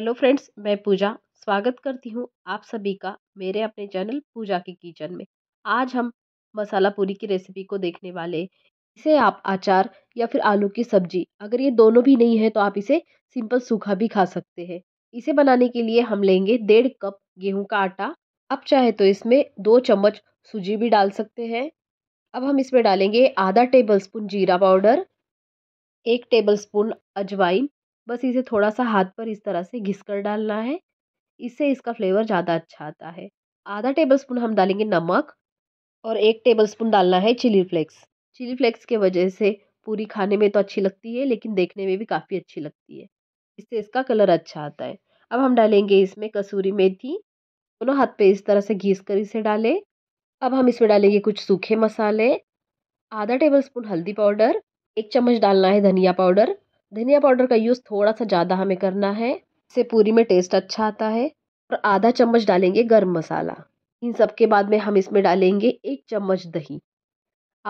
hello friends मैं पूजा स्वागत करती हूँ आप सभी का मेरे अपने चैनल पूजा के किचन में आज हम मसाला पूरी की रेसिपी को देखने वाले इसे आप अचार या फिर आलू की सब्जी अगर ये दोनों भी नहीं है तो आप इसे सिंपल सूखा भी खा सकते हैं इसे बनाने के लिए हम लेंगे डेढ़ कप गेहूं का आटा अब चाहे तो इसमें दो चम्मच सूजी भी डाल सकते हैं अब हम इसमें डालेंगे आधा टेबल स्पून जीरा पाउडर एक टेबल स्पून अजवाइन बस इसे थोड़ा सा हाथ पर इस तरह से घिस कर डालना है इससे इसका फ्लेवर ज़्यादा अच्छा आता है आधा टेबल स्पून हम डालेंगे नमक और एक टेबल स्पून डालना है चिली फ्लेक्स चिली फ्लेक्स के वजह से पूरी खाने में तो अच्छी लगती है लेकिन देखने में भी काफ़ी अच्छी लगती है इससे इसका कलर अच्छा आता है अब हम डालेंगे इसमें कसूरी मेथी दोनों हाथ पे इस तरह से घीस कर इसे डालें अब हम इसमें डालेंगे कुछ सूखे मसाले आधा टेबल स्पून हल्दी पाउडर एक चम्मच डालना है धनिया पाउडर धनिया पाउडर का यूज़ थोड़ा सा ज़्यादा हमें करना है इससे पूरी में टेस्ट अच्छा आता है और आधा चम्मच डालेंगे गर्म मसाला इन सब के बाद में हम इसमें डालेंगे एक चम्मच दही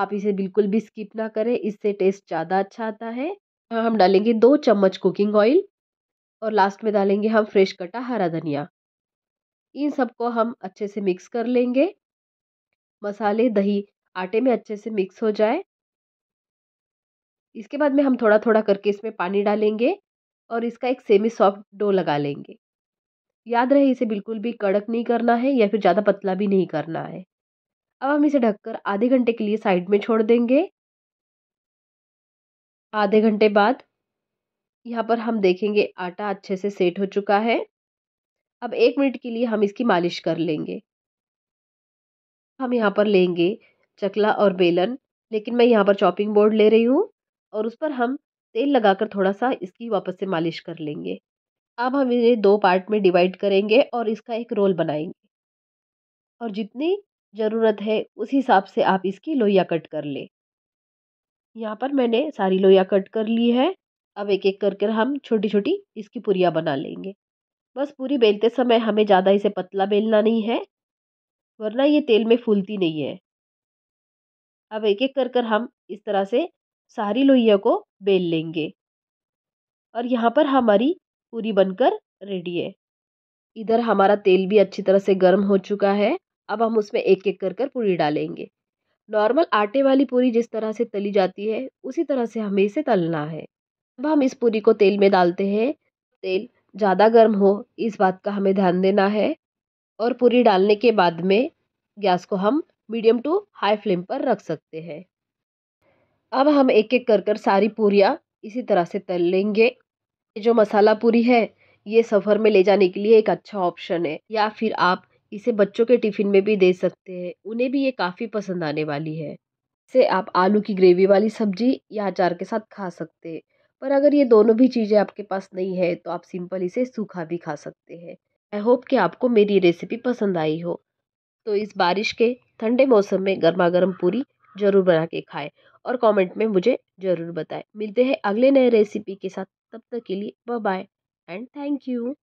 आप इसे बिल्कुल भी स्किप ना करें इससे टेस्ट ज़्यादा अच्छा आता है यहाँ हम डालेंगे दो चम्मच कुकिंग ऑयल और लास्ट में डालेंगे हम फ्रेश कटा हरा धनिया इन सबको हम अच्छे से मिक्स कर लेंगे मसाले दही आटे में अच्छे से मिक्स हो जाए इसके बाद में हम थोड़ा थोड़ा करके इसमें पानी डालेंगे और इसका एक सेमी सॉफ्ट डो लगा लेंगे याद रहे इसे बिल्कुल भी कड़क नहीं करना है या फिर ज़्यादा पतला भी नहीं करना है अब हम इसे ढककर आधे घंटे के लिए साइड में छोड़ देंगे आधे घंटे बाद यहाँ पर हम देखेंगे आटा अच्छे से सेट हो चुका है अब एक मिनट के लिए हम इसकी मालिश कर लेंगे हम यहाँ पर लेंगे चकला और बेलन लेकिन मैं यहाँ पर चॉपिंग बोर्ड ले रही हूँ और उस पर हम तेल लगाकर थोड़ा सा इसकी वापस से मालिश कर लेंगे अब हम इसे दो पार्ट में डिवाइड करेंगे और इसका एक रोल बनाएंगे और जितनी ज़रूरत है उस हिसाब से आप इसकी लोहिया कट कर लें यहाँ पर मैंने सारी लोहिया कट कर ली है अब एक एक करके हम छोटी छोटी इसकी पुरिया बना लेंगे बस पूरी बेलते समय हमें ज़्यादा इसे पतला बेलना नहीं है वरना ये तेल में फूलती नहीं है अब एक एक कर कर हम इस तरह से सारी लोहिया को बेल लेंगे और यहाँ पर हमारी पूरी बनकर रेडी है इधर हमारा तेल भी अच्छी तरह से गर्म हो चुका है अब हम उसमें एक एक कर कर पूरी डालेंगे नॉर्मल आटे वाली पूरी जिस तरह से तली जाती है उसी तरह से हमें इसे तलना है अब हम इस पूरी को तेल में डालते हैं तेल ज़्यादा गर्म हो इस बात का हमें ध्यान देना है और पूरी डालने के बाद में गैस को हम मीडियम टू हाई फ्लेम पर रख सकते हैं अब हम एक एक कर कर सारी पूरियाँ इसी तरह से तल लेंगे जो मसाला पूरी है ये सफ़र में ले जाने के लिए एक अच्छा ऑप्शन है या फिर आप इसे बच्चों के टिफ़िन में भी दे सकते हैं उन्हें भी ये काफ़ी पसंद आने वाली है इसे आप आलू की ग्रेवी वाली सब्जी या अचार के साथ खा सकते हैं पर अगर ये दोनों भी चीज़ें आपके पास नहीं है तो आप सिंपल इसे सूखा भी खा सकते हैं आई होप कि आपको मेरी रेसिपी पसंद आई हो तो इस बारिश के ठंडे मौसम में गर्मा गर्म पूरी ज़रूर बना के खाएँ और कमेंट में मुझे ज़रूर बताएं मिलते हैं अगले नए रेसिपी के साथ तब तक के लिए bye bye and thank you